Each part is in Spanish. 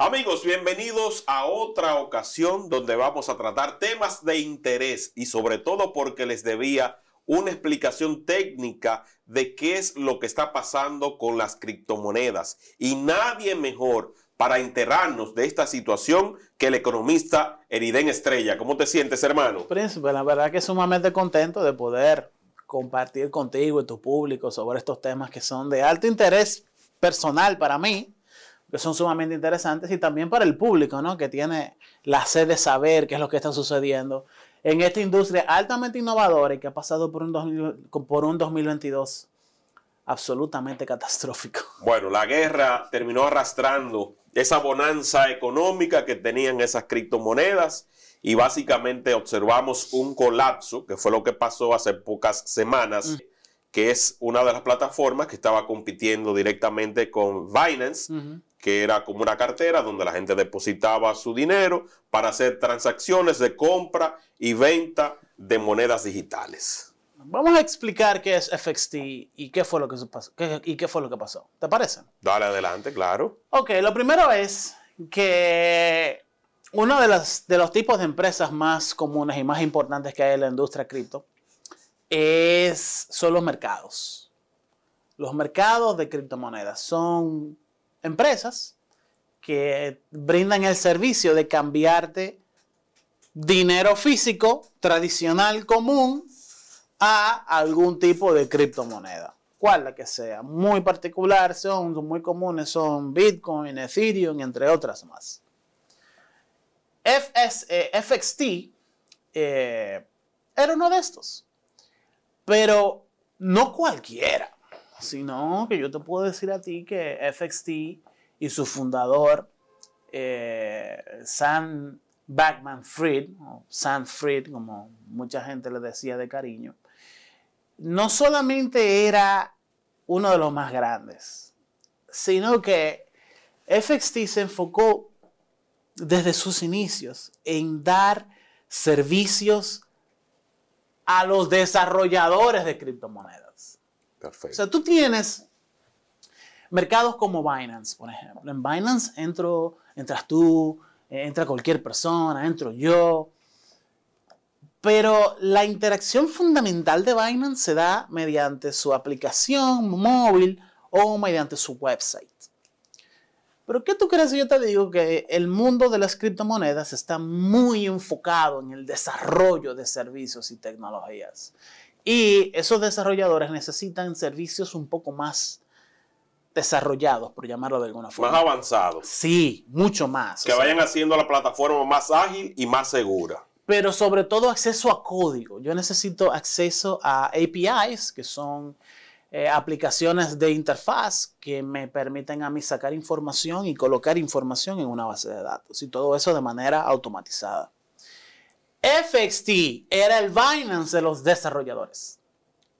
Amigos, bienvenidos a otra ocasión donde vamos a tratar temas de interés y sobre todo porque les debía una explicación técnica de qué es lo que está pasando con las criptomonedas. Y nadie mejor para enterarnos de esta situación que el economista Eriden Estrella. ¿Cómo te sientes, hermano? Príncipe, la verdad que sumamente contento de poder compartir contigo y tu público sobre estos temas que son de alto interés personal para mí, que son sumamente interesantes y también para el público, ¿no? Que tiene la sed de saber qué es lo que está sucediendo en esta industria altamente innovadora y que ha pasado por un, 2022 absolutamente catastrófico. Bueno, la guerra terminó arrastrando esa bonanza económica que tenían esas criptomonedas y básicamente observamos un colapso, que fue lo que pasó hace pocas semanas. Mm. que es una de las plataformas que estaba compitiendo directamente con Binance, que era como una cartera donde la gente depositaba su dinero para hacer transacciones de compra y venta de monedas digitales. Vamos a explicar qué es FXT y qué fue lo que pasó. y qué fue lo que pasó. ¿Te parece? Dale adelante, claro. Ok, lo primero es que uno de, las, de los tipos de empresas más comunes y más importantes que hay en la industria cripto es, son los mercados. Los mercados de criptomonedas son empresas que brindan el servicio de cambiarte dinero físico tradicional común a algún tipo de criptomoneda, cual la que sea, muy particular, son muy comunes, son Bitcoin, Ethereum, entre otras más. FXT eh, eh, era uno de estos, pero no cualquiera sino que yo te puedo decir a ti que FXT y su fundador, eh, Sam Backman Fried, o Sam Fried, como mucha gente le decía de cariño, no solamente era uno de los más grandes, sino que FXT se enfocó desde sus inicios en dar servicios a los desarrolladores de criptomonedas. Perfecto. O sea, tú tienes mercados como Binance, por ejemplo. En Binance entro, entras tú, eh, entra cualquier persona, entro yo. Pero la interacción fundamental de Binance se da mediante su aplicación móvil o mediante su website. Pero ¿qué tú crees si yo te digo que el mundo de las criptomonedas está muy enfocado en el desarrollo de servicios y tecnologías? Y esos desarrolladores necesitan servicios un poco más desarrollados, por llamarlo de alguna forma. Más avanzados. Sí, mucho más. Que vayan haciendo la plataforma más ágil y más segura. Pero sobre todo acceso a código. Yo necesito acceso a APIs, que son eh, aplicaciones de interfaz que me permiten a mí sacar información y colocar información en una base de datos. Y todo eso de manera automatizada. FXT era el Binance de los desarrolladores.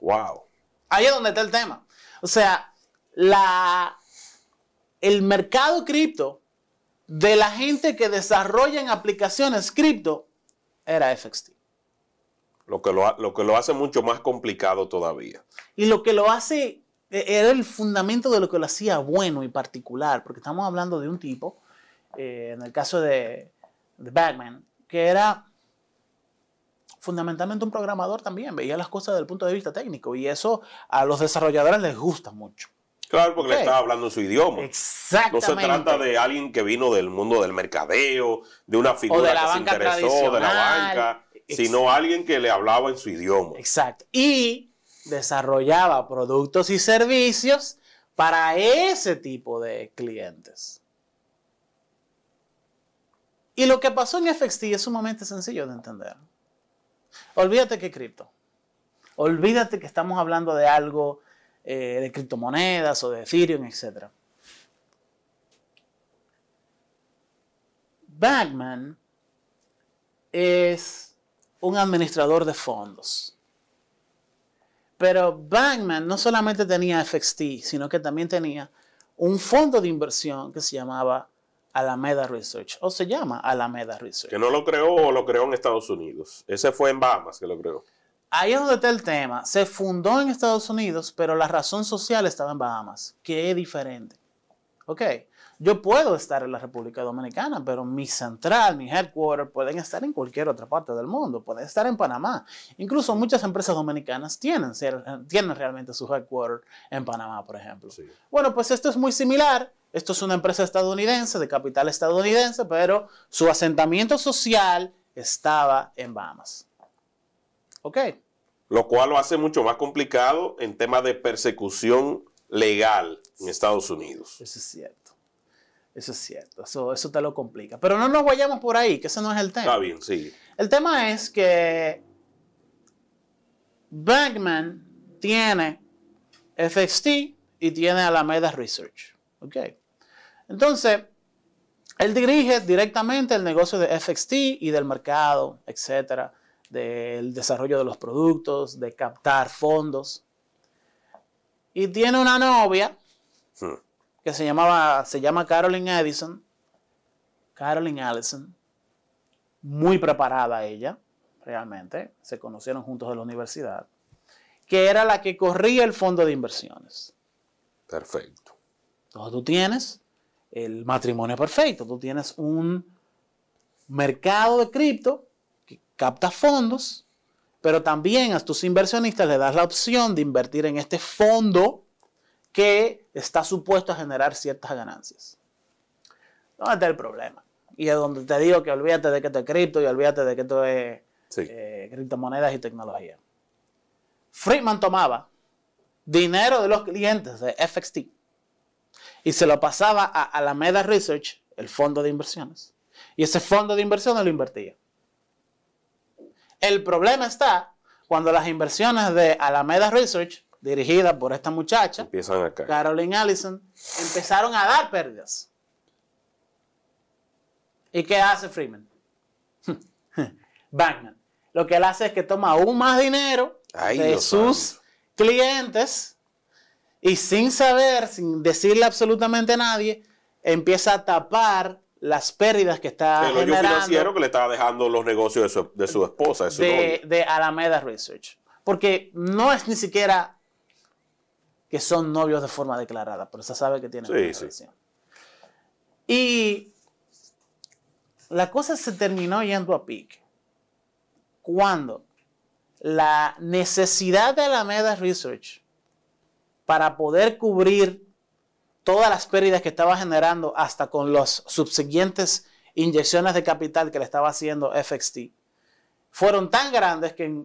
Wow. Ahí es donde está el tema. O sea, la, el mercado cripto de la gente que desarrolla en aplicaciones cripto era FXT. Lo que lo, que lo hace mucho más complicado todavía. Y lo que lo hace e, era el fundamento de lo que lo hacía bueno y particular, porque estamos hablando de un tipo, eh, en el caso de, de Batman, que era fundamentalmente un programador también veía las cosas desde el punto de vista técnico y eso a los desarrolladores les gusta mucho. Claro, porque le estaba hablando en su idioma. Exactamente. No se trata de alguien que vino del mundo del mercadeo, de una figura que se interesó, de la banca, sino alguien que le hablaba en su idioma. Exacto. Y desarrollaba productos y servicios para ese tipo de clientes. Y lo que pasó en FXT es sumamente sencillo de entender. Olvídate que cripto. Olvídate que estamos hablando de algo eh, de criptomonedas o de Ethereum, etc. Bagman es un administrador de fondos. Pero Batman no solamente tenía FXT, sino que también tenía un fondo de inversión que se llamaba Alameda Research, o se llama Alameda Research. Que no lo creó o lo creó en Estados Unidos. Ese fue en Bahamas que lo creó. Ahí es donde está el tema. Se fundó en Estados Unidos, pero la razón social estaba en Bahamas, Qué es diferente. ¿Ok? Yo puedo estar en la República Dominicana, pero mi central, mi headquarter, pueden estar en cualquier otra parte del mundo, pueden estar en Panamá. Incluso muchas empresas dominicanas tienen, tienen realmente su headquarter en Panamá, por ejemplo. Bueno, pues esto es muy similar esto es una empresa estadounidense, de capital estadounidense, pero su asentamiento social estaba en Bahamas. ¿Ok? Lo cual lo hace mucho más complicado en tema de persecución legal en Estados Unidos. Eso es cierto. Eso es cierto. Eso, eso te lo complica. Pero no nos vayamos por ahí, que ese no es el tema. Está bien, sigue. El tema es que Bankman tiene FXT y tiene Alameda Research. ¿Ok? Entonces, él dirige directamente el negocio de FXT y del mercado, etcétera, del desarrollo de los productos, de captar fondos. Y tiene una novia hmm. que se, llamaba, se llama Carolyn Edison. Carolyn Allison, muy preparada ella, realmente, se conocieron juntos de la universidad, que era la que corría el fondo de inversiones. Perfecto. Entonces tú tienes el matrimonio perfecto, tú tienes un mercado de cripto que capta fondos, pero también a tus inversionistas le das la opción de invertir en este fondo que está supuesto a generar ciertas ganancias. ¿Dónde está el problema? Y es donde te digo que olvídate de que esto es cripto y olvídate de que esto es eh, criptomonedas y tecnología. Friedman tomaba dinero de los clientes de FXT y se lo pasaba a Alameda Research, el fondo de inversiones. Y ese fondo de inversiones lo invertía. El problema está cuando las inversiones de Alameda Research, dirigidas por esta muchacha, Caroline Allison, empezaron a dar pérdidas. ¿Y qué hace Freeman? Batman. Lo que él hace es que toma aún más dinero de sus clientes y sin saber, sin decirle absolutamente a nadie, empieza a tapar las pérdidas que está el hoyo financiero que le estaba dejando los negocios de su, esposa, de, de, Alameda Research. Porque no es ni siquiera que son novios de forma declarada, pero se sabe que tienen una sí. relación. Y la cosa se terminó yendo a pique cuando la necesidad de Alameda Research para poder cubrir todas las pérdidas que estaba generando hasta con las subsiguientes inyecciones de capital que le estaba haciendo FXT, fueron tan grandes que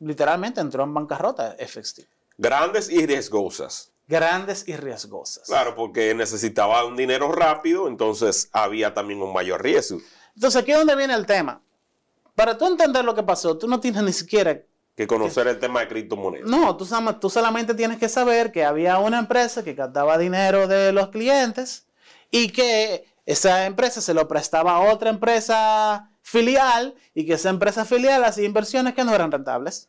literalmente entró en bancarrota FXT. Grandes y riesgosas. Grandes y riesgosas. Claro, porque necesitaba un dinero rápido, entonces había también un mayor riesgo. Entonces, aquí es donde viene el tema. Para tú entender lo que pasó, tú no tienes ni siquiera que conocer el tema de criptomonedas. No, tú, tú solamente tienes que saber que había una empresa que captaba dinero de los clientes y que esa empresa se lo prestaba a otra empresa filial y que esa empresa filial hacía inversiones que no eran rentables.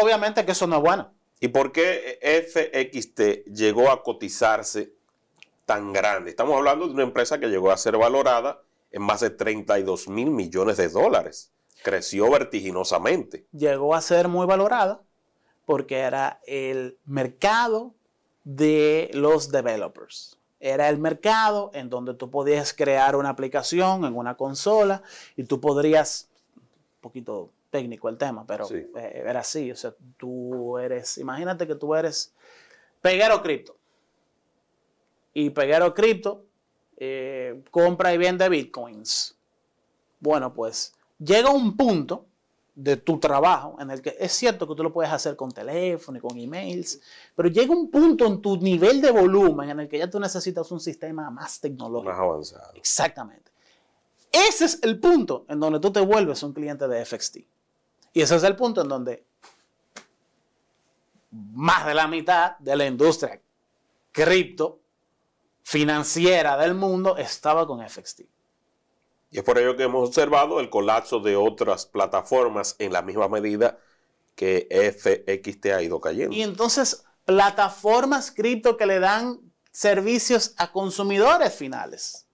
Obviamente que eso no es bueno. ¿Y por qué FXT llegó a cotizarse tan grande? Estamos hablando de una empresa que llegó a ser valorada en más de 32 mil millones de dólares creció vertiginosamente. Llegó a ser muy valorada porque era el mercado de los developers. Era el mercado en donde tú podías crear una aplicación en una consola y tú podrías, un poquito técnico el tema, pero eh, era así. O sea, tú eres, imagínate que tú eres Peguero Cripto. Y Peguero Cripto eh, compra y vende bitcoins. Bueno, pues llega un punto de tu trabajo en el que es cierto que tú lo puedes hacer con teléfono y con emails, pero llega un punto en tu nivel de volumen en el que ya tú necesitas un sistema más tecnológico. Más avanzado. Exactamente. Ese es el punto en donde tú te vuelves un cliente de FXT. Y ese es el punto en donde más de la mitad de la industria cripto financiera del mundo estaba con FXT. Y es por ello que hemos observado el colapso de otras plataformas en la misma medida que FXT ha ido cayendo. Y entonces, plataformas cripto que le dan servicios a consumidores finales.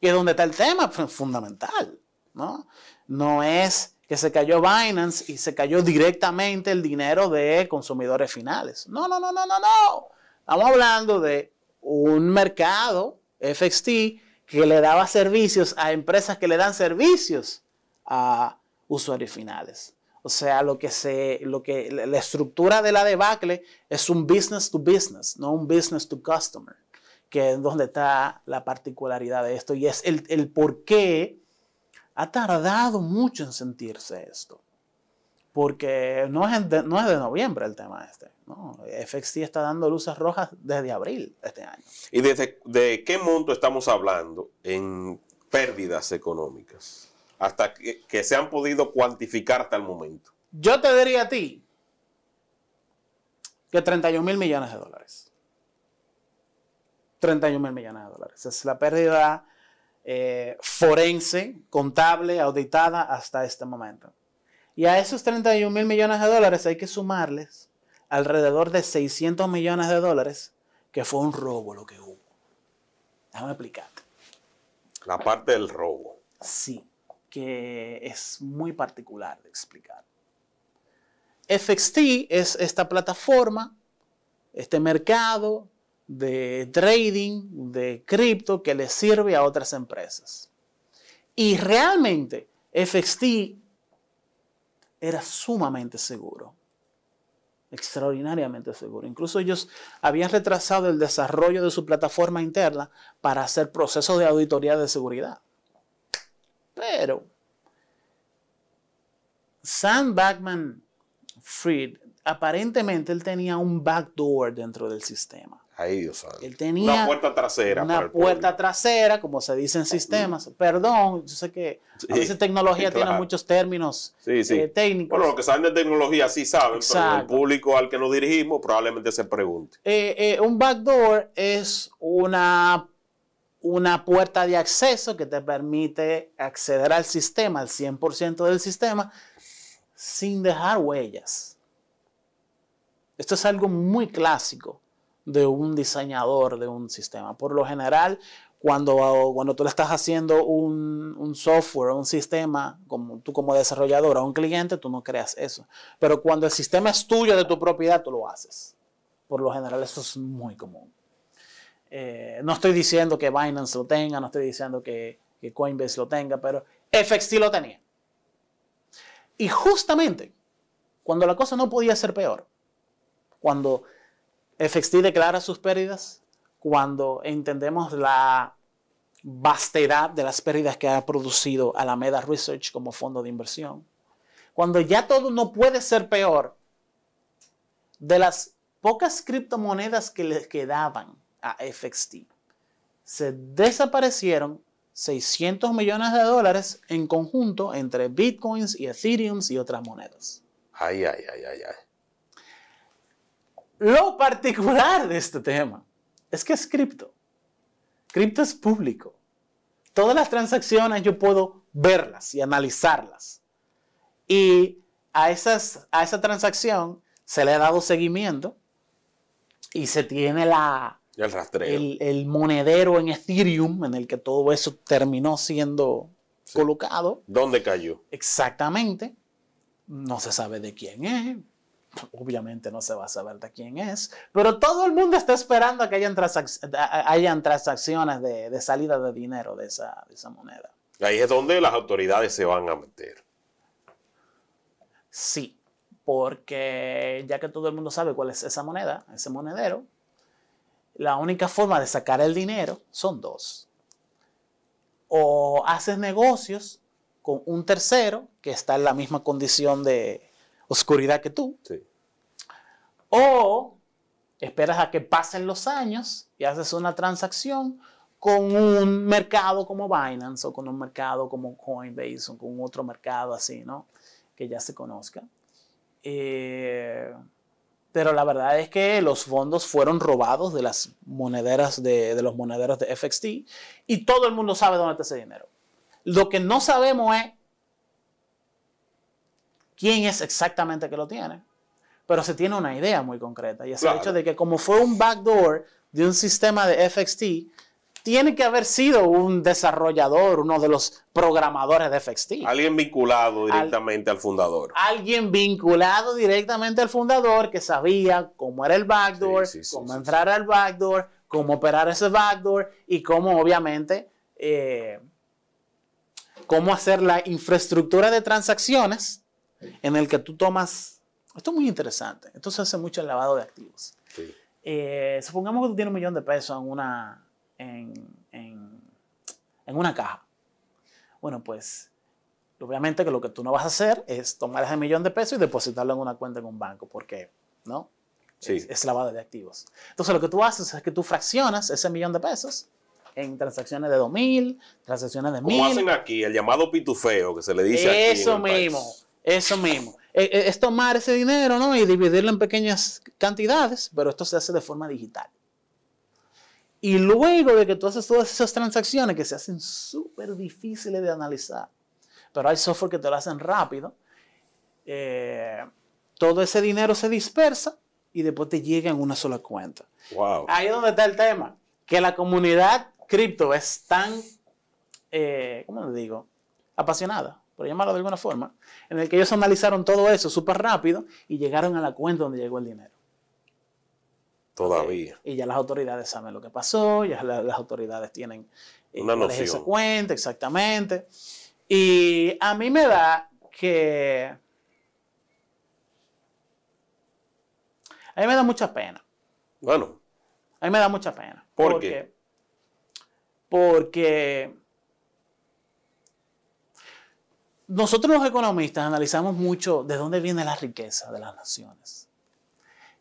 Y es donde está el tema fundamental, ¿no? No es que se cayó Binance y se cayó directamente el dinero de consumidores finales. No, no, no, no, no, no. Estamos hablando de un mercado, FXT, que le daba servicios a empresas que le dan servicios a usuarios finales. O sea, lo que se, lo que la estructura de la debacle es un business to business, no un business to customer, que es donde está la particularidad de esto y es el por qué ha tardado mucho en sentirse esto porque no es, de, no es de noviembre el tema este. No, FXT está dando luces rojas desde abril este año. ¿Y desde de qué monto estamos hablando en pérdidas económicas? Hasta que, se han podido cuantificar hasta el momento. Yo te diría a ti que 31 mil millones de dólares. 31 mil millones de dólares. Es la pérdida eh, forense, contable, auditada hasta este momento. Y a esos 31 mil millones de dólares hay que sumarles alrededor de 600 millones de dólares, que fue un robo lo que hubo. Déjame explicarte. La parte del robo. Sí, que es muy particular de explicar. FXT es esta plataforma, este mercado de trading de cripto que le sirve a otras empresas. Y realmente FXT era sumamente seguro, extraordinariamente seguro. Incluso ellos habían retrasado el desarrollo de su plataforma interna para hacer procesos de auditoría de seguridad. Pero Sam Backman Fried, aparentemente él tenía un backdoor dentro del sistema ahí Dios sabe una puerta trasera. Una puerta trasera, como se dice en sistemas. Perdón, yo sé que esa tecnología tiene muchos términos eh, técnicos. Bueno, los que saben de tecnología sí saben, pero el público al que nos dirigimos probablemente se pregunte. Eh, eh, un backdoor es una, una puerta de acceso que te permite acceder al sistema, al 100% del sistema, sin dejar huellas. Esto es algo muy clásico de un diseñador de un sistema. Por lo general, cuando, cuando tú le estás haciendo un, software, un sistema, como tú como desarrollador a un cliente, tú no creas eso. Pero cuando el sistema es tuyo, de tu propiedad, tú lo haces. Por lo general, eso es muy común. Eh, no estoy diciendo que Binance lo tenga, no estoy diciendo que, que Coinbase lo tenga, pero FXT lo tenía. Y justamente cuando la cosa no podía ser peor, cuando FXT declara sus pérdidas cuando entendemos la vastedad de las pérdidas que ha producido Alameda Research como fondo de inversión. Cuando ya todo no puede ser peor, de las pocas criptomonedas que le quedaban a FXT, se desaparecieron 600 millones de dólares en conjunto entre bitcoins y ethereums y otras monedas. Ay, ay, ay, ay, ay. Lo particular de este tema es que es cripto. Cripto es público. Todas las transacciones yo puedo verlas y analizarlas. Y a, esas, a esa transacción se le ha dado seguimiento y se tiene la, el, monedero en Ethereum en el que todo eso terminó siendo colocado. ¿Dónde cayó? Exactamente. No se sabe de quién es, obviamente no se va a saber de quién es, pero todo el mundo está esperando que hayan, transacciones de, salida de dinero de esa moneda. Ahí es donde las autoridades se van a meter. Sí, porque ya que todo el mundo sabe cuál es esa moneda, ese monedero, la única forma de sacar el dinero son dos. O haces negocios con un tercero que está en la misma condición de, oscuridad que tú. O esperas a que pasen los años y haces una transacción con un mercado como Binance o con un mercado como Coinbase o con otro mercado así, ¿no? Que ya se conozca. Eh, pero la verdad es que los fondos fueron robados de las monederas de, de los monederos de FXT y todo el mundo sabe dónde está ese dinero. Lo que no sabemos es quién es exactamente que lo tiene, pero se tiene una idea muy concreta. Y es el hecho de que como fue un backdoor de un sistema de FXT, tiene que haber sido un desarrollador, uno de los programadores de FXT. Alguien vinculado directamente al, fundador. Alguien vinculado directamente al fundador que sabía cómo era el backdoor, cómo entrar al backdoor, cómo operar ese backdoor y cómo obviamente... Eh, cómo hacer la infraestructura de transacciones en el que tú tomas, esto es muy interesante, entonces se hace mucho el lavado de activos. Eh, supongamos que tú tienes un millón de pesos en una, en, en, una caja. Bueno, pues obviamente que lo que tú no vas a hacer es tomar ese millón de pesos y depositarlo en una cuenta en un banco, porque, ¿no? Sí. Es, lavado de activos. Entonces lo que tú haces es que tú fraccionas ese millón de pesos en transacciones de 2.000, transacciones de 1.000. ¿Cómo hacen aquí? El llamado pitufeo que se le dice. Eso aquí en mismo. Eso mismo. E, e, es tomar ese dinero y dividirlo en pequeñas cantidades, pero esto se hace de forma digital. Y luego de que tú haces todas esas transacciones que se hacen súper difíciles de analizar, pero hay software que te lo hacen rápido, eh, todo ese dinero se dispersa y después te llega en una sola cuenta. Ahí es donde está el tema, que la comunidad cripto es tan, eh, ¿cómo le digo? Apasionada por llamarlo de alguna forma, en el que ellos analizaron todo eso súper rápido y llegaron a la cuenta donde llegó el dinero. Todavía. y ya las autoridades saben lo que pasó, ya las autoridades tienen eh, Una esa cuenta, exactamente. Y a mí me da que... A mí me da mucha pena. Bueno. A mí me da mucha pena. ¿Por porque, qué? Porque nosotros los economistas analizamos mucho de dónde viene la riqueza de las naciones.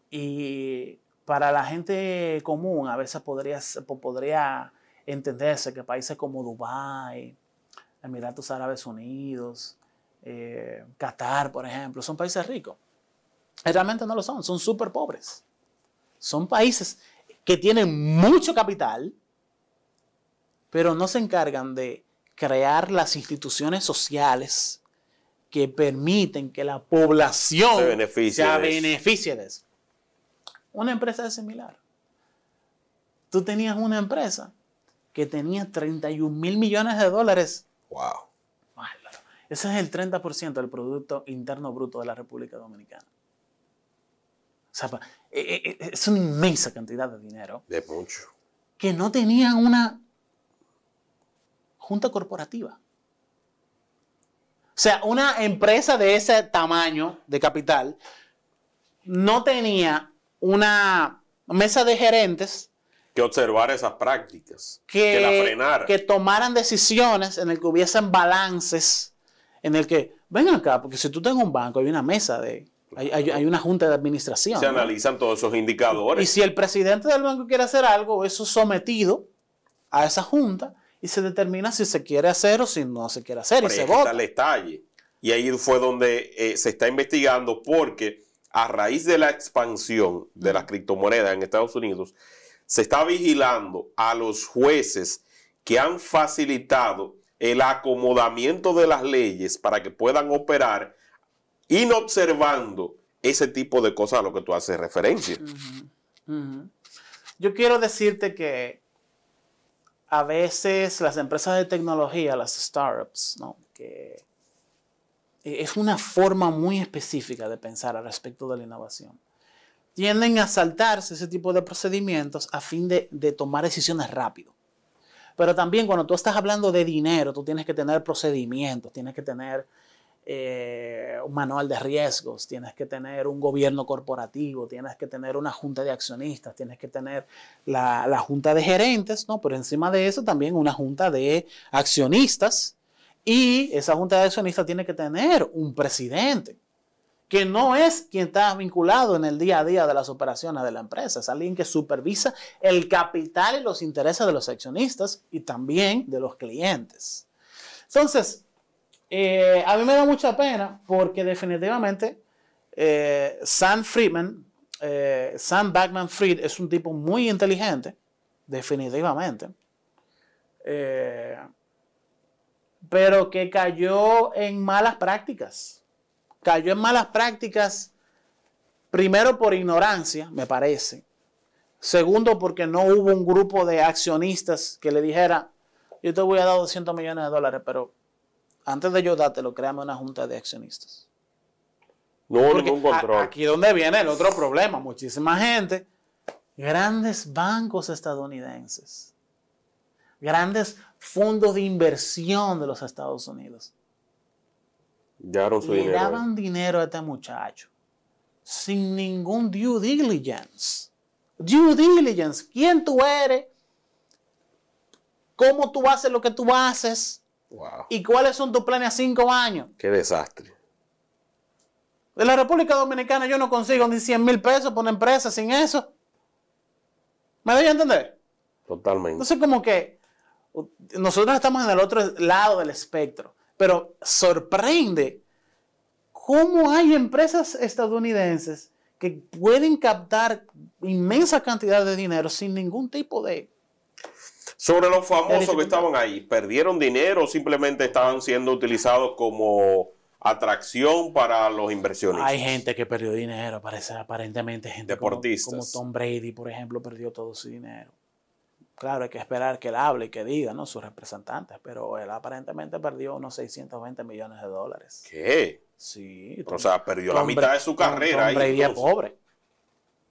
Y para la gente común a veces podría, entenderse que países como Dubái, Emiratos Árabes Unidos, eh, Qatar, por ejemplo, son países ricos. Realmente no lo son, son súper pobres. Son países que tienen mucho capital, pero no se encargan de crear las instituciones sociales que permiten que la población se beneficie, de eso. Una empresa es similar. Tú tenías una empresa que tenía 31 mil millones de dólares. ¡Wow! Ese es el 30% del Producto Interno Bruto de la República Dominicana. O sea, e, e, e, es una inmensa cantidad de dinero. De mucho. Que no tenían una junta corporativa. O sea, una empresa de ese tamaño de capital no tenía una mesa de gerentes que observar esas prácticas, que, la frenara, Que tomaran decisiones en el que hubiesen balances, en el que, ven acá, porque si tú tengas un banco, hay una mesa de... Hay, una junta de administración. Se analizan todos esos indicadores. Y si el presidente del banco quiere hacer algo, eso es sometido a esa junta y se determina si se quiere hacer o si no se quiere hacer. y se vota. detalle. Y ahí fue donde eh, se está investigando porque a raíz de la expansión de las criptomonedas en Estados Unidos, se está vigilando a los jueces que han facilitado el acomodamiento de las leyes para que puedan operar inobservando ese tipo de cosas a lo que tú haces referencia. Yo quiero decirte que a veces las empresas de tecnología, las startups, que e, es una forma muy específica de pensar al respecto de la innovación, tienden a saltarse ese tipo de procedimientos a fin de tomar decisiones rápido. Pero también cuando tú estás hablando de dinero, tú tienes que tener procedimientos, tienes que tener eh, un manual de riesgos, tienes que tener un gobierno corporativo, tienes que tener una junta de accionistas, tienes que tener la, la junta de gerentes, ¿no? Pero encima de eso también una junta de accionistas y esa junta de accionistas tiene que tener un presidente que no es quien está vinculado en el día a día de las operaciones de la empresa, es alguien que supervisa el capital y los intereses de los accionistas y también de los clientes. Entonces, eh, a mí me da mucha pena porque definitivamente eh, Sam Friedman, eh, Sam Backman Fried es un tipo muy inteligente, definitivamente, pero que cayó en malas prácticas. Cayó en malas prácticas primero por ignorancia, me parece. Segundo, porque no hubo un grupo de accionistas que le dijera, yo te voy a dar 200 millones de dólares, pero antes de yo dártelo, créame una junta de accionistas. No hubo ningún control. aquí donde viene el otro problema. Muchísima gente, grandes bancos estadounidenses, grandes fondos de inversión de los Estados Unidos. lo su le daban dinero a este muchacho sin ningún due diligence. Due diligence. ¿Quién tú eres? ¿Cómo tú haces lo que tú haces? ¿Y cuáles son tus planes a cinco años? Qué desastre. De la República Dominicana yo no consigo ni 100 mil pesos por una empresa sin eso. ¿Me doy a entender? Totalmente. Entonces, como que nosotros estamos en el otro lado del espectro, pero sorprende cómo hay empresas estadounidenses que pueden captar inmensa cantidad de dinero sin ningún tipo de sobre los famosos que estaban ahí, ¿perdieron dinero o simplemente estaban siendo utilizados como atracción para los inversionistas? Hay gente que perdió dinero, parece aparentemente gente Como, Tom Brady, por ejemplo, perdió todo su dinero. Claro, hay que esperar que él hable y que diga, ¿no? Sus representantes, pero él aparentemente perdió unos 620 millones de dólares. ¿Qué? Sí. o sea, perdió la mitad de su carrera. Tom Brady es pobre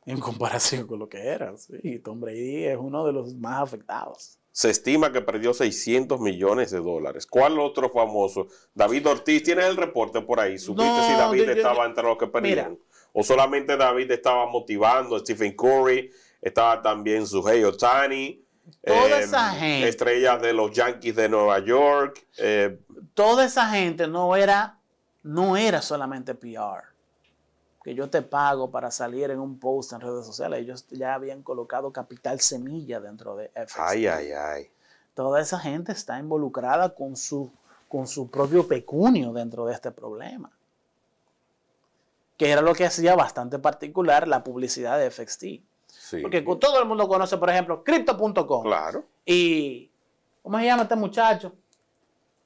en comparación con lo que era. y Tom Brady es uno de los más afectados. Se estima que perdió 600 millones de dólares. ¿Cuál otro famoso? David Ortiz, tiene el reporte por ahí? ¿Supiste si David estaba entre los que perdieron? ¿O solamente David estaba motivando? Stephen Curry, estaba también su Otani. Toda em, esa Estrellas de los Yankees de Nueva York. Eh, toda esa gente no era, no era solamente PR que yo te pago para salir en un post en redes sociales. Ellos ya habían colocado Capital Semilla dentro de FXT. Ay, ay, ay. Toda esa gente está involucrada con su, con su propio pecunio dentro de este problema. Que era lo que hacía bastante particular la publicidad de FXT. Porque todo el mundo conoce, por ejemplo, Crypto.com. Claro. Y, ¿cómo se llama este muchacho?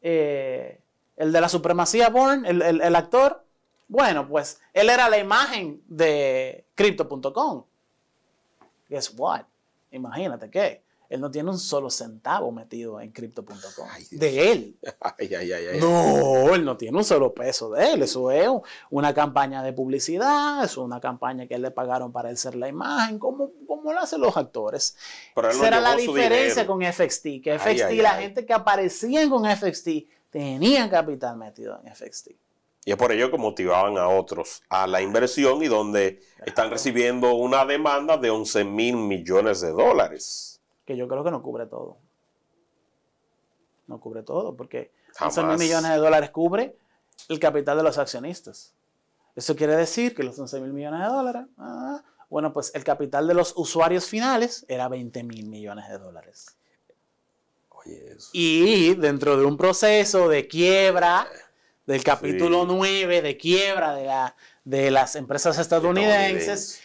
Eh, el de la supremacía Born, el actor bueno, pues él era la imagen de crypto.com. Guess what? Imagínate qué. Él no tiene un solo centavo metido en crypto.com. De él. Ay, ay, ay, no, él no tiene un solo peso de él. Eso es una campaña de publicidad, es una campaña que le pagaron para él ser la imagen, como, lo hacen los actores. Esa era la diferencia con FXT, que FXT, la gente que aparecía con FXT, tenía capital metido en FXT. Y es por ello que motivaban a otros a la inversión y donde están recibiendo una demanda de 11 mil millones de dólares. Que yo creo que no cubre todo. No cubre todo, porque 11 mil millones de dólares cubre el capital de los accionistas. Eso quiere decir que los 11 mil millones de dólares, ah, bueno, pues el capital de los usuarios finales era 20 mil millones de dólares. Y dentro de un proceso de quiebra del capítulo 9 de quiebra de, la, de las empresas estadounidenses.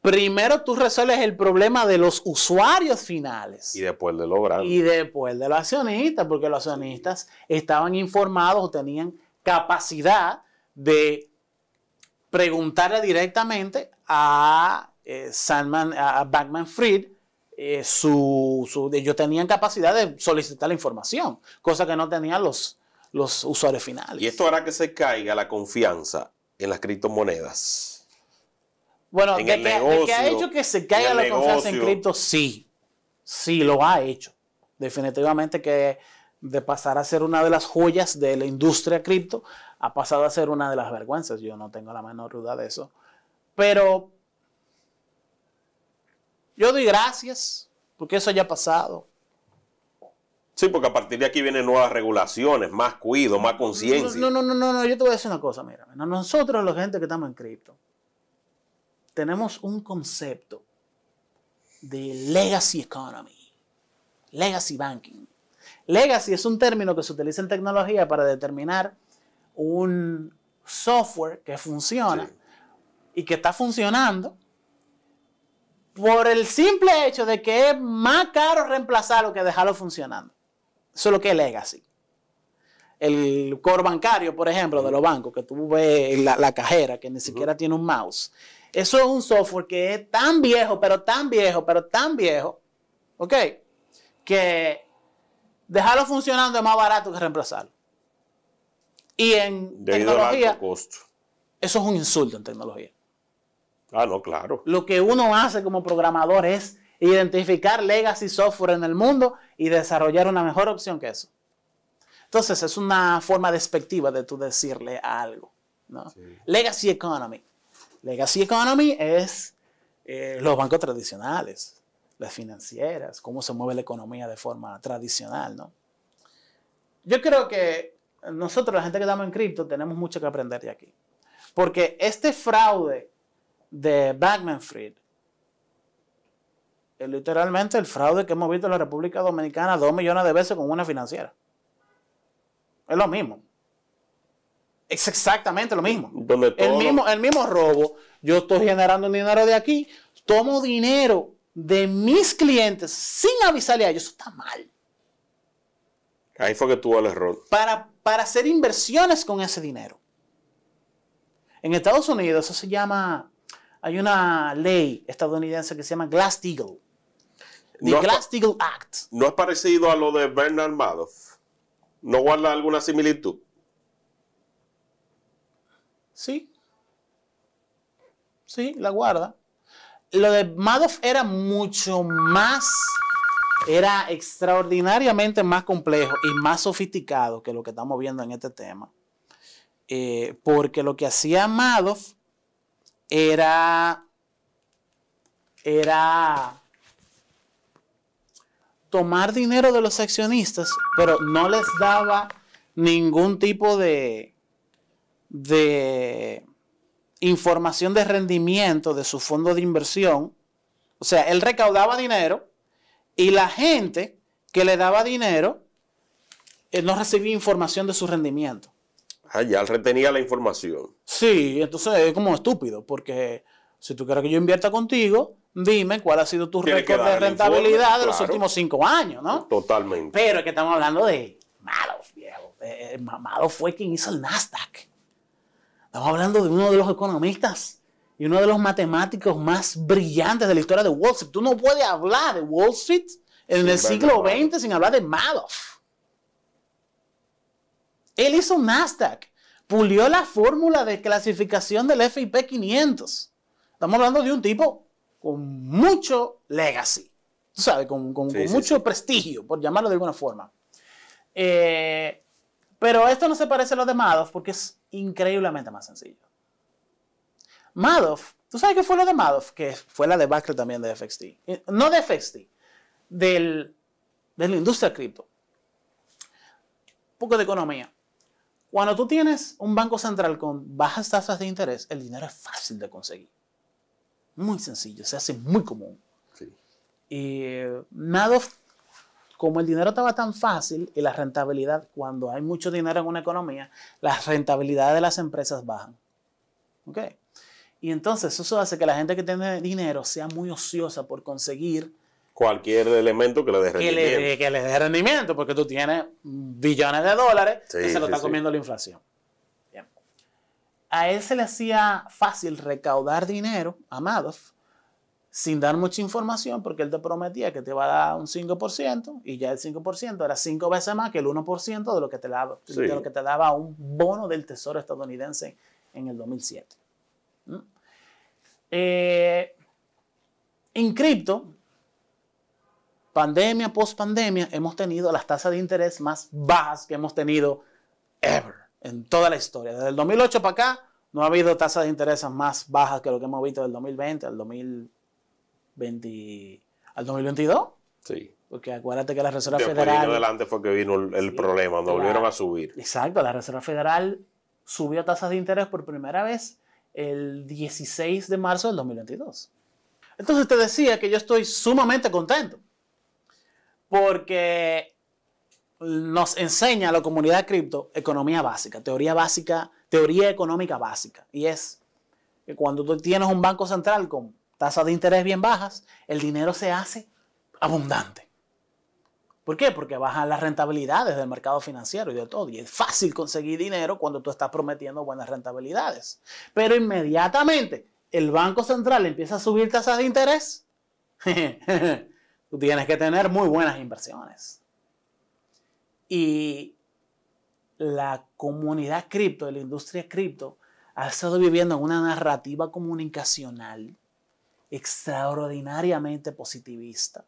Primero tú resuelves el problema de los usuarios finales. Y después de los Y después de los accionistas, porque los accionistas estaban informados o tenían capacidad de preguntarle directamente a, eh, a Fried. Eh, su, ellos tenían capacidad de solicitar la información, cosa que no tenían los, los usuarios finales. ¿Y esto hará que se caiga la confianza en las criptomonedas? Bueno, de que, ha hecho que se caiga la confianza en cripto, sí. Sí, lo ha hecho. Definitivamente que de pasar a ser una de las joyas de la industria cripto, ha pasado a ser una de las vergüenzas. Yo no tengo la menor duda de eso. Pero yo doy gracias porque eso haya pasado. Sí, porque a partir de aquí vienen nuevas regulaciones, más cuidado, más conciencia. No, no, no, no, yo te voy a decir una cosa, mira, nosotros los gente que estamos en cripto, tenemos un concepto de legacy economy, legacy banking. Legacy es un término que se utiliza en tecnología para determinar un software que funciona y que está funcionando por el simple hecho de que es más caro reemplazarlo que dejarlo funcionando. Eso es lo que es legacy. El core bancario, por ejemplo, de los bancos, que tú ves la, la cajera que ni siquiera tiene un mouse. Eso es un software que es tan viejo, pero tan viejo, pero tan viejo, ¿ok? Que dejarlo funcionando es más barato que reemplazarlo. Y en tecnología, costo. eso es un insulto en tecnología. Ah, no, claro. Lo que uno hace como programador es identificar legacy software en el mundo y desarrollar una mejor opción que eso. Entonces es una forma despectiva de tú decirle algo. Legacy Economy. Legacy Economy es eh, los bancos tradicionales, las financieras, cómo se mueve la economía de forma tradicional. ¿no? Yo creo que nosotros, la gente que estamos en cripto, tenemos mucho que aprender de aquí. Porque este fraude de Bankman Fried eh, literalmente el fraude que hemos visto en la República Dominicana dos millones de veces con una financiera. Es lo mismo. Es exactamente lo mismo. El mismo, el mismo robo. Yo estoy generando dinero de aquí, tomo dinero de mis clientes sin avisarle a ellos. Eso está mal. Ahí fue que tuvo el error. Para, para hacer inversiones con ese dinero. En Estados Unidos eso se llama, hay una ley estadounidense que se llama Glass-Steagall no Act. ¿No es parecido a lo de Bernard Madoff? ¿No guarda alguna similitud? Sí. Sí, la guarda. Lo de Madoff era mucho más, era extraordinariamente más complejo y más sofisticado que lo que estamos viendo en este tema. Eh, porque lo que hacía Madoff era, era tomar dinero de los accionistas, pero no les daba ningún tipo de, información de rendimiento de su fondo de inversión. O sea, él recaudaba dinero y la gente que le daba dinero eh, no recibía información de su rendimiento. Ah, ya él retenía la información. Sí, entonces es como estúpido, porque si tú quieres que yo invierta contigo, dime cuál ha sido tu récord de rentabilidad de los últimos cinco años, ¿no? Totalmente. Pero es que estamos hablando de Madoff, viejo. Eh, eh, Madoff fue quien hizo el Nasdaq. Estamos hablando de uno de los economistas y uno de los matemáticos más brillantes de la historia de Wall Street. Tú no puedes hablar de Wall Street en el siglo XX sin hablar de Madoff. Él hizo Nasdaq, pulió la fórmula de clasificación del FIP 500. Estamos hablando de un tipo con mucho legacy, tú sabes, con, mucho prestigio, por llamarlo de alguna forma. Eh, pero esto no se parece a lo de Madoff porque es increíblemente más sencillo. Madoff, ¿tú sabes qué fue lo de Madoff? Que fue la de debacle también de FXT. Eh, no de FXT, de la industria cripto. Un poco de economía. Cuando tú tienes un banco central con bajas tasas de interés, el dinero es fácil de conseguir muy sencillo, se hace muy común. Sí. nada, eh, como el dinero estaba tan fácil y la rentabilidad, cuando hay mucho dinero en una economía, las rentabilidades de las empresas bajan. ¿Ok? Y entonces eso hace que la gente que tiene dinero sea muy ociosa por conseguir cualquier elemento que le dé rendimiento. Que le, dé rendimiento, porque tú tienes billones de dólares y se lo está comiendo la inflación a él se le hacía fácil recaudar dinero a sin dar mucha información porque él te prometía que te iba a dar un 5% y ya el 5% era 5 veces más que el 1% de lo que te, daba, lo que te daba un bono del Tesoro estadounidense en el 2007. ¿Mm? Eh, en cripto, pandemia, post pandemia, hemos tenido las tasas de interés más bajas que hemos tenido ever en toda la historia. Desde el 2008 para acá no ha habido tasas de interés más bajas que lo que hemos visto del 2020 al 2020 al 2022. Sí. Porque acuérdate que la Reserva Federal. adelante fue que vino el, problema, no volvieron a subir. Exacto, la Reserva Federal subió tasas de interés por primera vez el 16 de marzo del 2022. Entonces te decía que yo estoy sumamente contento porque nos enseña la comunidad cripto economía básica, teoría básica, teoría económica básica. Y es que cuando tú tienes un banco central con tasas de interés bien bajas, el dinero se hace abundante. ¿Por qué? Porque bajan las rentabilidades del mercado financiero y de todo. Y es fácil conseguir dinero cuando tú estás prometiendo buenas rentabilidades. Pero inmediatamente el Banco Central empieza a subir tasas de interés. tú tienes que tener muy buenas inversiones. Y la comunidad cripto, la industria cripto, ha estado viviendo una narrativa comunicacional extraordinariamente positivista.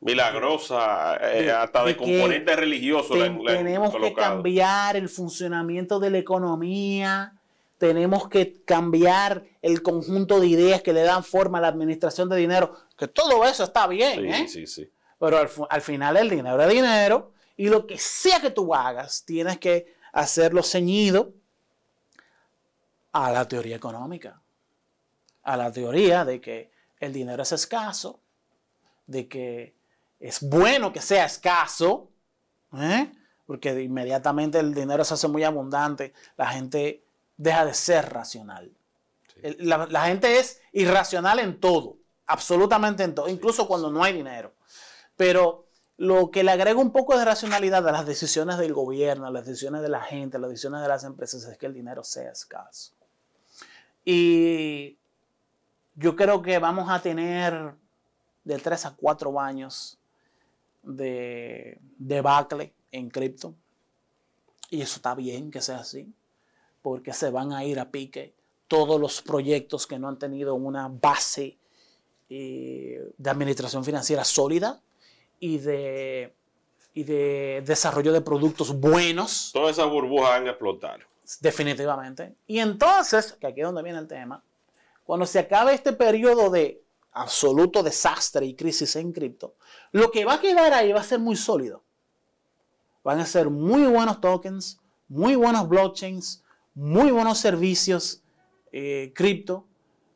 Milagrosa, eh, hasta de, componente religioso. tenemos que cambiar el funcionamiento de la economía, tenemos que cambiar el conjunto de ideas que le dan forma a la administración de dinero, que todo eso está bien, sí, ¿eh? sí. pero al, al final el dinero es dinero y lo que sea que tú hagas, tienes que hacerlo ceñido a la teoría económica, a la teoría de que el dinero es escaso, de que es bueno que sea escaso, ¿eh? porque inmediatamente el dinero se hace muy abundante, la gente deja de ser racional. La, gente es irracional en todo, absolutamente en todo, incluso cuando no hay dinero. Pero lo que le agrega un poco de racionalidad a las decisiones del gobierno, a las decisiones de la gente, a las decisiones de las empresas, es que el dinero sea escaso. Y yo creo que vamos a tener de tres a cuatro años de debacle en cripto. Y eso está bien que sea así, porque se van a ir a pique todos los proyectos que no han tenido una base eh, de administración financiera sólida y de, y de desarrollo de productos buenos. Todas esas burbujas van a explotar. Definitivamente. Y entonces, que aquí es donde viene el tema, cuando se acabe este periodo de absoluto desastre y crisis en cripto, lo que va a quedar ahí va a ser muy sólido. Van a ser muy buenos tokens, muy buenos blockchains, muy buenos servicios eh, cripto,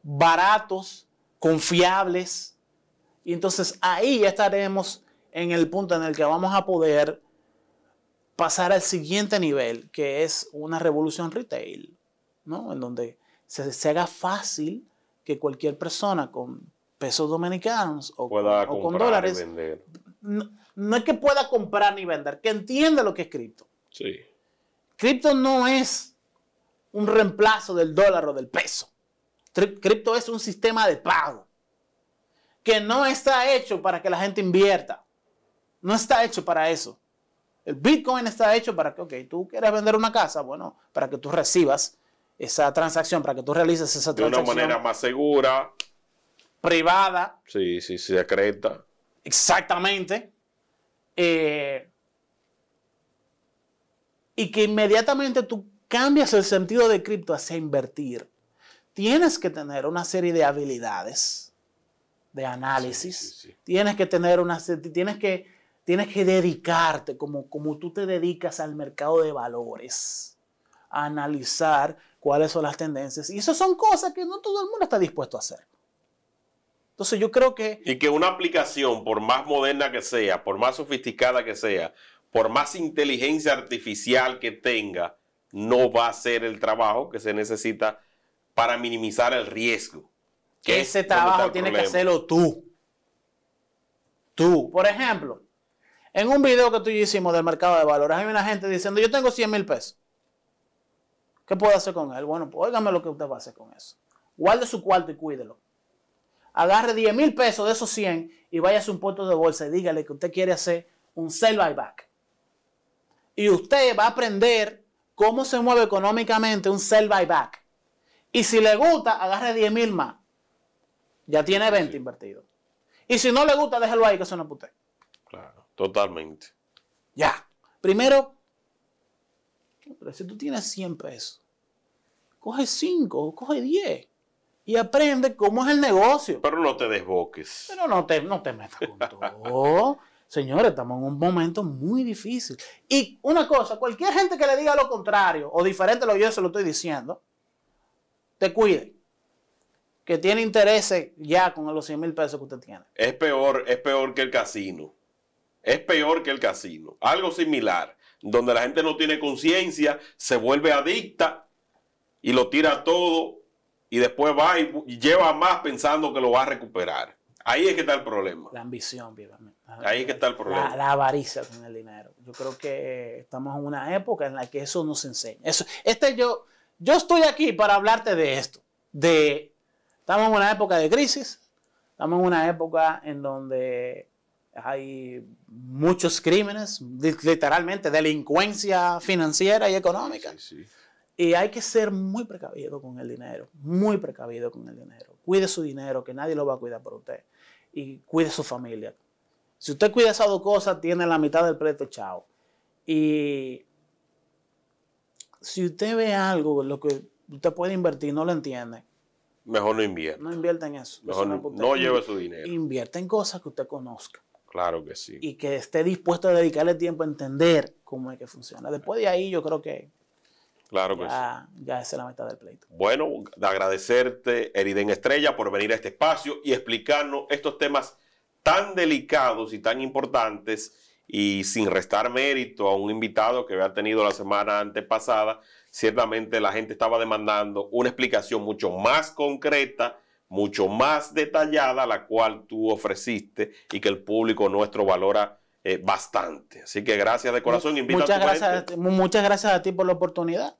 baratos, confiables. Y entonces ahí ya estaremos en el punto en el que vamos a poder pasar al siguiente nivel, que es una revolución retail, ¿no? En donde se, haga fácil que cualquier persona con pesos dominicanos o, con, con dólares no, no, es que pueda comprar ni vender, que entienda lo que es cripto. Sí. Cripto no es un reemplazo del dólar o del peso. Cripto es un sistema de pago que no está hecho para que la gente invierta. No está hecho para eso. El Bitcoin está hecho para que, ok, tú quieres vender una casa, bueno, para que tú recibas esa transacción, para que tú realices esa transacción. De una manera más segura. Privada. Sí, sí, sí, secreta. Exactamente. Eh, y que inmediatamente tú cambias el sentido de cripto hacia invertir. Tienes que tener una serie de habilidades, de análisis. Tienes que tener una, tienes que Tienes que dedicarte como, como tú te dedicas al mercado de valores, a analizar cuáles son las tendencias. Y esas son cosas que no todo el mundo está dispuesto a hacer. Entonces yo creo que... Y que una aplicación, por más moderna que sea, por más sofisticada que sea, por más inteligencia artificial que tenga, no va a ser el trabajo que se necesita para minimizar el riesgo. Que Ese trabajo tiene que hacerlo tú. Tú, por ejemplo, en un video que tú y yo hicimos del mercado de valores, hay una gente diciendo, yo tengo 100 mil pesos. ¿Qué puedo hacer con él? Bueno, pues óigame lo que usted va a hacer con eso. Guarde su cuarto y cuídelo. Agarre 10 mil pesos de esos 100 y vaya a un puesto de bolsa y dígale que usted quiere hacer un sell back Y usted va a aprender cómo se mueve económicamente un sell back Y si le gusta, agarre 10 mil más. Ya tiene 20 invertidos. invertido. Y si no le gusta, déjelo ahí, que eso no usted. Claro. Totalmente. Ya. Primero, si tú tienes 100 pesos, coge 5, coge 10 y aprende cómo es el negocio. Pero no te desboques. Pero no te, metas con todo. Señores, estamos en un momento muy difícil. Y una cosa, cualquier gente que le diga lo contrario o diferente a lo que yo se lo estoy diciendo, te cuide. Que tiene intereses ya con los 100 mil pesos que usted tiene. Es peor, es peor que el casino es peor que el casino. Algo similar, donde la gente no tiene conciencia, se vuelve adicta y lo tira todo y después va y lleva más pensando que lo va a recuperar. Ahí es que está el problema. La ambición, vivamente. Ahí es que está el problema. La, avaricia con el dinero. Yo creo que estamos en una época en la que eso nos enseña. Eso, este yo, yo estoy aquí para hablarte de esto. De, estamos en una época de crisis. Estamos en una época en donde hay muchos crímenes, literalmente delincuencia financiera y económica. Y hay que ser muy precavido con el dinero, muy precavido con el dinero. Cuide su dinero, que nadie lo va a cuidar por usted. Y cuide su familia. Si usted cuida esas dos cosas, tiene la mitad del precio echado. Y si usted ve algo, lo que usted puede invertir, no lo entiende. Mejor no invierta. No invierta en eso. Mejor no, no lleve su dinero. Invierta en cosas que usted conozca. Claro que sí. Y que esté dispuesto a dedicarle tiempo a entender cómo es que funciona. Después de ahí yo creo que Claro que ya, es la mitad del pleito. Bueno, agradecerte, Eriden Estrella, por venir a este espacio y explicarnos estos temas tan delicados y tan importantes y sin restar mérito a un invitado que había tenido la semana antepasada, ciertamente la gente estaba demandando una explicación mucho más concreta mucho más detallada, la cual tú ofreciste y que el público nuestro valora eh, bastante. Así que gracias de corazón. muchas, gracias, a ti, muchas gracias a ti por la oportunidad.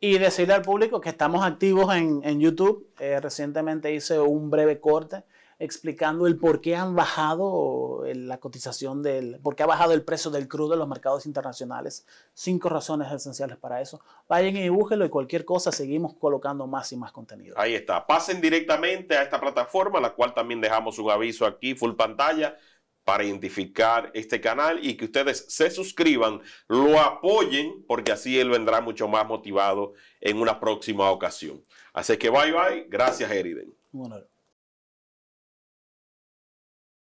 Y decirle al público que estamos activos en, YouTube. Eh, recientemente hice un breve corte explicando el por qué han bajado la cotización del, por qué ha bajado el precio del crudo en los mercados internacionales. Cinco razones esenciales para eso. Vayan y búsquenlo y cualquier cosa seguimos colocando más y más contenido. Ahí está. Pasen directamente a esta plataforma, la cual también dejamos un aviso aquí, full pantalla para identificar este canal y que ustedes se suscriban, lo apoyen, porque así él vendrá mucho más motivado en una próxima ocasión. Así que bye bye. Gracias, Eriden. Bueno.